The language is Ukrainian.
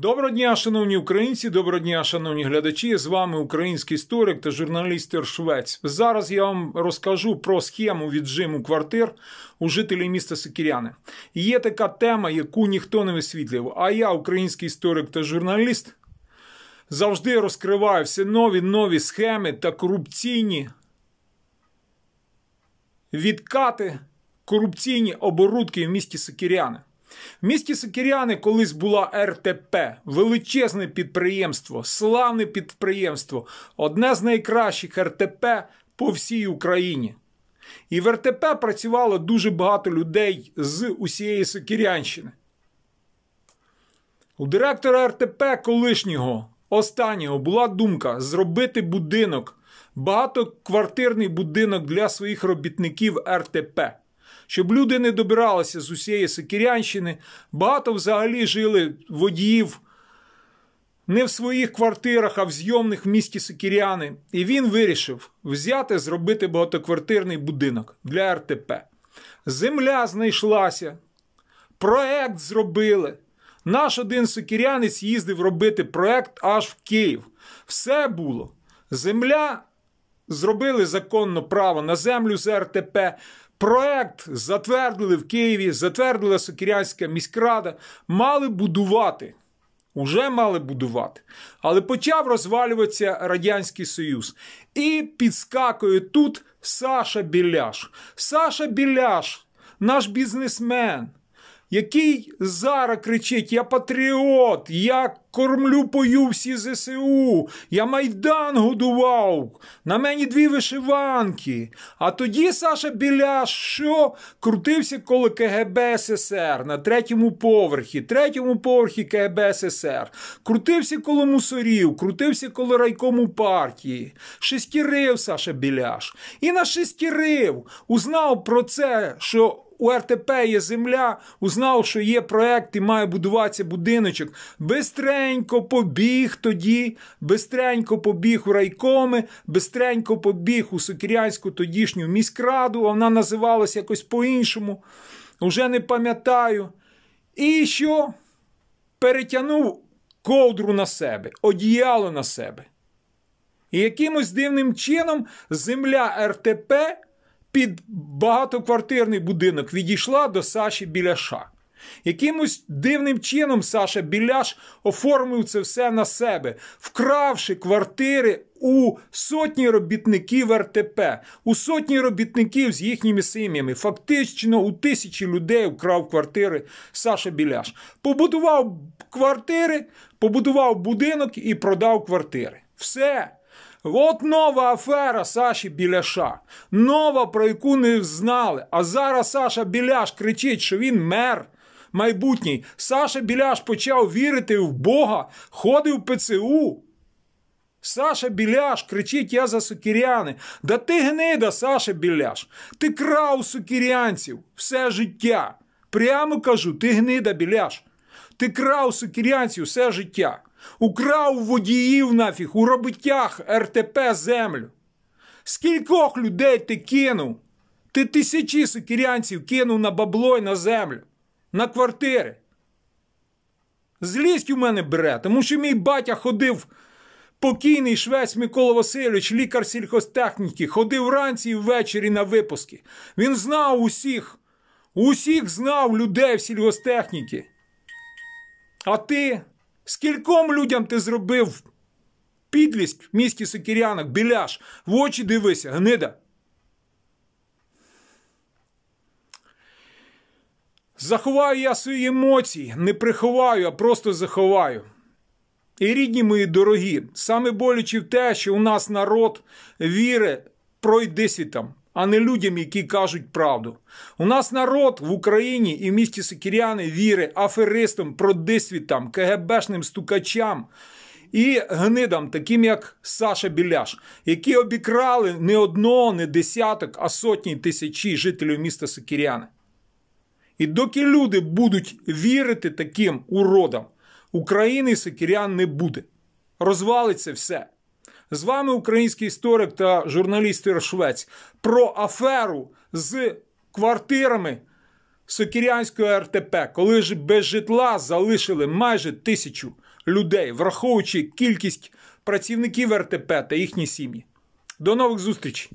Доброго дня, шановні українці, доброго дня, шановні глядачі. З вами український історик та журналіст Швець. Зараз я вам розкажу про схему віджиму квартир у жителів міста Сокіряни. Є така тема, яку ніхто не висвітлював. А я, український історик та журналіст, завжди розкриваю всі нові нові схеми та корупційні відкати, корупційні оборудки в місті Сокіряни. В місті Сокіряни колись була РТП, величезне підприємство, славне підприємство, одне з найкращих РТП по всій Україні. І в РТП працювало дуже багато людей з усієї Сокірянщини. У директора РТП колишнього, останнього, була думка зробити будинок, багатоквартирний будинок для своїх робітників РТП щоб люди не добиралися з усієї Сокирянщини. Багато взагалі жили водіїв не в своїх квартирах, а в зйомних в місті Сокиряни. І він вирішив взяти, зробити багатоквартирний будинок для РТП. Земля знайшлася, проект зробили. Наш один сокірянець їздив робити проект аж в Київ. Все було. Земля зробили законно право на землю з РТП. Проект затвердили в Києві, затвердила Сокірянська міськрада, мали будувати. Уже мали будувати. Але почав розвалюватися Радянський Союз. І підскакує тут Саша Біляш. Саша Біляш, наш бізнесмен, який зараз кричить: Я патріот, я кормлю пою всі ЗСУ, я майдан годував, на мені дві вишиванки. А тоді Саша Біляш що крутився коло КГБ СССР на третьому поверхі, третьому поверхі КГБ СССР, крутився коло мусорів, крутився коло райкому партії, шестірив Саша Біляш. І на нашестірив, узнав про це, що у РТП є земля, узнав, що є проект і має будуватися будиночок. Бистренько побіг тоді, бистренько побіг у райкоми, бистренько побіг у Сокірянську тодішню міськраду, вона називалася якось по-іншому. вже не пам'ятаю. І що перетягнув ковдру на себе, одіяло на себе. І якимось дивним чином земля РТП під багатоквартирний будинок відійшла до Саші Біляша. Якимось дивним чином Саша Біляш оформив це все на себе, вкравши квартири у сотні робітників РТП, у сотні робітників з їхніми сім'ями. Фактично у тисячі людей вкрав квартири Саша Біляш. Побудував квартири, побудував будинок і продав квартири. Все. От нова афера Саші Біляша. Нова, про яку не знали. А зараз Саша Біляш кричить, що він мер. Майбутній. Саша Біляш почав вірити в Бога, ходив в ПЦУ. Саша Біляш кричить я за сукіряни. Да ти гнида, Саша Біляш. Ти крав сукірянців все життя. Прямо кажу, ти гнида Біляш. Ти крав сукірянців все життя украв водіїв нафіг у робитях РТП землю. Скількох людей ти кинув? Ти тисячі сикірянців кинув на бабло і на землю, на квартири. Злість у мене бере, тому що мій батя ходив. Покійний швець Микола Васильович, лікар сільхозтехніки, ходив вранці і ввечері на випуски. Він знав усіх, усіх знав людей в сільгостехніки. А ти Скільком людям ти зробив підлість в місті Сокірянок, біляш, в очі дивися, гнида. Заховаю я свої емоції, не приховаю, а просто заховаю. І рідні мої дорогі, саме боляче в те, що у нас народ віри пройди світам, а не людям, які кажуть правду. У нас народ в Україні і в місті Сокіряни віри аферистам, продисвітам, КГБшним стукачам. І гнидам, таким як Саша Біляш, які обікрали не одного, не десяток, а сотні тисячі жителів міста Сокіряни. І доки люди будуть вірити таким уродам, України і не буде. Розвалиться все. З вами український історик та журналіст Іршвець, про аферу з квартирами Сокірянської РТП, коли ж без житла залишили майже тисячу людей, враховуючи кількість працівників РТП та їхні сім'ї. До нових зустрічей!